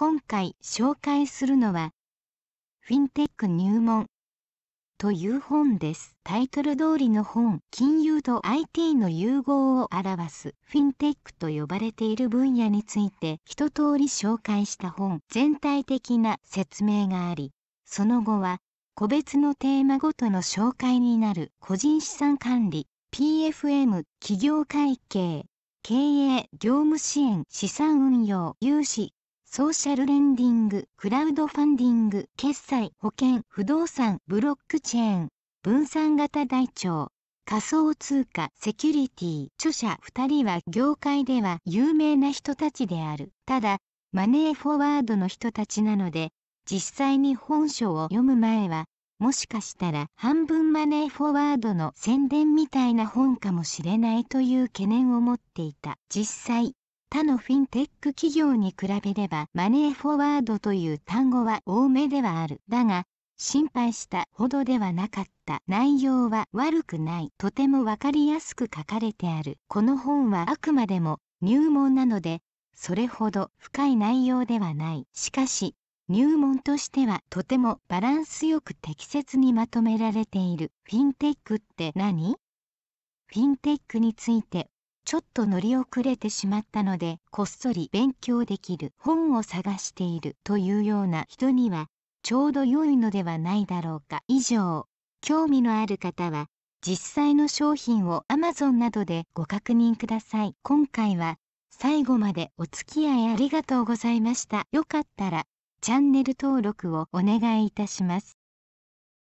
今回紹介するのは、フィンテック入門という本です。タイトル通りの本、金融と IT の融合を表すフィンテックと呼ばれている分野について一通り紹介した本、全体的な説明があり、その後は個別のテーマごとの紹介になる個人資産管理、PFM、企業会計、経営、業務支援、資産運用、融資、ソーシャルレンディング、クラウドファンディング、決済、保険、不動産、ブロックチェーン、分散型台帳、仮想通貨、セキュリティ、著者2人は業界では有名な人たちである。ただ、マネーフォワードの人たちなので、実際に本書を読む前は、もしかしたら半分マネーフォワードの宣伝みたいな本かもしれないという懸念を持っていた。実際、他のフィンテック企業に比べればマネーフォワードという単語は多めではある。だが、心配したほどではなかった。内容は悪くない。とてもわかりやすく書かれてある。この本はあくまでも入門なので、それほど深い内容ではない。しかし、入門としてはとてもバランスよく適切にまとめられている。フィンテックって何フィンテックについてちょっと乗り遅れてしまったのでこっそり勉強できる本を探しているというような人にはちょうど良いのではないだろうか以上興味のある方は実際の商品を Amazon などでご確認ください今回は最後までお付き合いありがとうございましたよかったらチャンネル登録をお願いいたします